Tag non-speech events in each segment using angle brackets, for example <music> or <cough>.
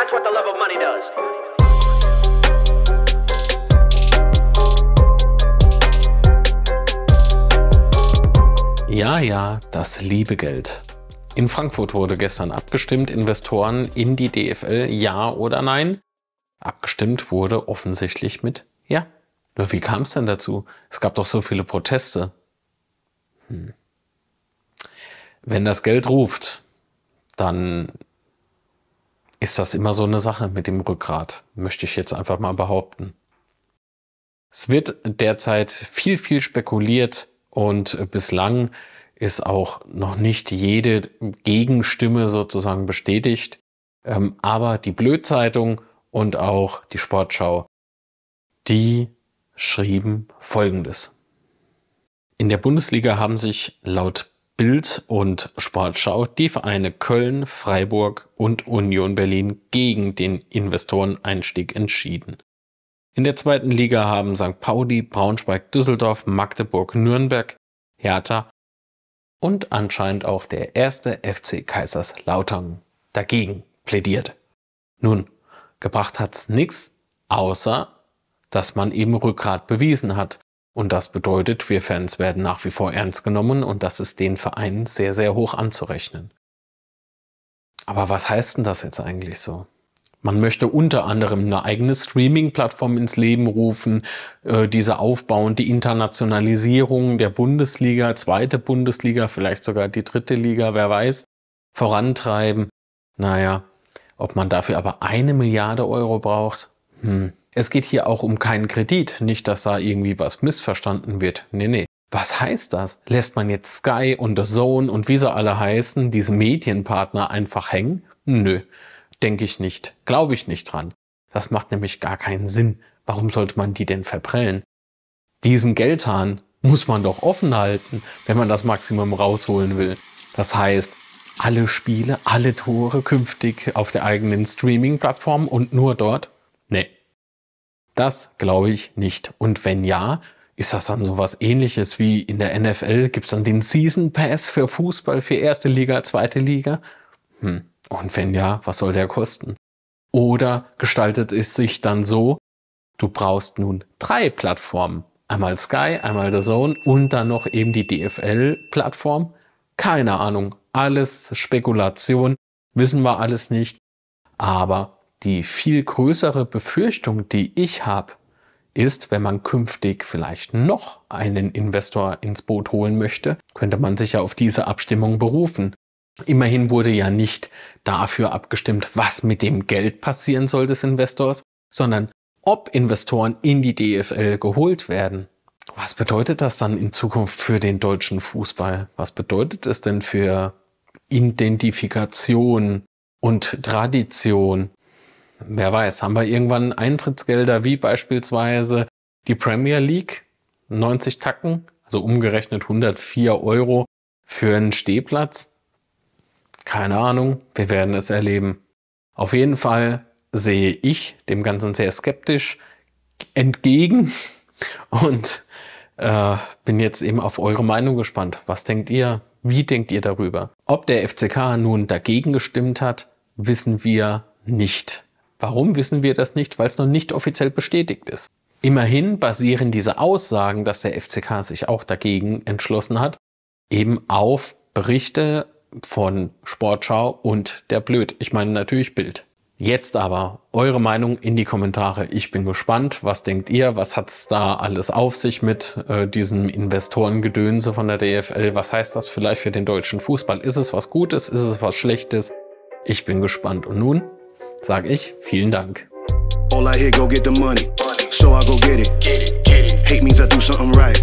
That's what the love of money does. Ja, ja, das liebe Geld. In Frankfurt wurde gestern abgestimmt, Investoren in die DFL ja oder nein. Abgestimmt wurde offensichtlich mit ja. Nur wie kam es denn dazu? Es gab doch so viele Proteste. Hm. Wenn das Geld ruft, dann ist das immer so eine Sache mit dem Rückgrat, möchte ich jetzt einfach mal behaupten. Es wird derzeit viel, viel spekuliert und bislang ist auch noch nicht jede Gegenstimme sozusagen bestätigt. Ähm, aber die Blödzeitung und auch die Sportschau, die schrieben Folgendes. In der Bundesliga haben sich laut Bild und Sportschau die Vereine Köln, Freiburg und Union Berlin gegen den Investoreneinstieg entschieden. In der zweiten Liga haben St. Pauli, Braunschweig, Düsseldorf, Magdeburg, Nürnberg, Hertha und anscheinend auch der erste FC Kaiserslautern dagegen plädiert. Nun, gebracht hat's nichts, außer dass man eben Rückgrat bewiesen hat. Und das bedeutet, wir Fans werden nach wie vor ernst genommen und das ist den Vereinen sehr, sehr hoch anzurechnen. Aber was heißt denn das jetzt eigentlich so? Man möchte unter anderem eine eigene Streaming-Plattform ins Leben rufen, äh, diese aufbauen, die Internationalisierung der Bundesliga, zweite Bundesliga, vielleicht sogar die dritte Liga, wer weiß, vorantreiben. Naja, ob man dafür aber eine Milliarde Euro braucht, hm, es geht hier auch um keinen Kredit, nicht dass da irgendwie was missverstanden wird. Nee, nee. Was heißt das? Lässt man jetzt Sky und The Zone und wie sie alle heißen, diese Medienpartner einfach hängen? Nö, denke ich nicht, glaube ich nicht dran. Das macht nämlich gar keinen Sinn. Warum sollte man die denn verprellen? Diesen Geldhahn muss man doch offen halten, wenn man das Maximum rausholen will. Das heißt, alle Spiele, alle Tore künftig auf der eigenen Streaming-Plattform und nur dort? Nee. Das glaube ich nicht. Und wenn ja, ist das dann sowas ähnliches wie in der NFL? Gibt es dann den Season Pass für Fußball, für erste Liga, zweite Liga? Hm. Und wenn ja, was soll der kosten? Oder gestaltet es sich dann so, du brauchst nun drei Plattformen. Einmal Sky, einmal The Zone und dann noch eben die DFL-Plattform. Keine Ahnung. Alles Spekulation. Wissen wir alles nicht. Aber die viel größere Befürchtung, die ich habe, ist, wenn man künftig vielleicht noch einen Investor ins Boot holen möchte, könnte man sich ja auf diese Abstimmung berufen. Immerhin wurde ja nicht dafür abgestimmt, was mit dem Geld passieren soll des Investors, sondern ob Investoren in die DFL geholt werden. Was bedeutet das dann in Zukunft für den deutschen Fußball? Was bedeutet es denn für Identifikation und Tradition Wer weiß, haben wir irgendwann Eintrittsgelder wie beispielsweise die Premier League, 90 Tacken, also umgerechnet 104 Euro für einen Stehplatz? Keine Ahnung, wir werden es erleben. Auf jeden Fall sehe ich dem Ganzen sehr skeptisch entgegen <laughs> und äh, bin jetzt eben auf eure Meinung gespannt. Was denkt ihr? Wie denkt ihr darüber? Ob der FCK nun dagegen gestimmt hat, wissen wir nicht. Warum wissen wir das nicht? Weil es noch nicht offiziell bestätigt ist. Immerhin basieren diese Aussagen, dass der FCK sich auch dagegen entschlossen hat, eben auf Berichte von Sportschau und der Blöd. Ich meine natürlich Bild. Jetzt aber eure Meinung in die Kommentare. Ich bin gespannt. Was denkt ihr? Was hat es da alles auf sich mit äh, diesem Investorengedönse von der DFL? Was heißt das vielleicht für den deutschen Fußball? Ist es was Gutes? Ist es was Schlechtes? Ich bin gespannt. Und nun sage ich vielen Dank. All I hear, go get the money. So I go get it. Hate means I do something right.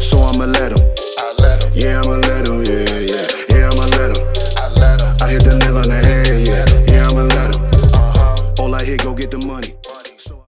So I'ma let him. Yeah, I'ma let him.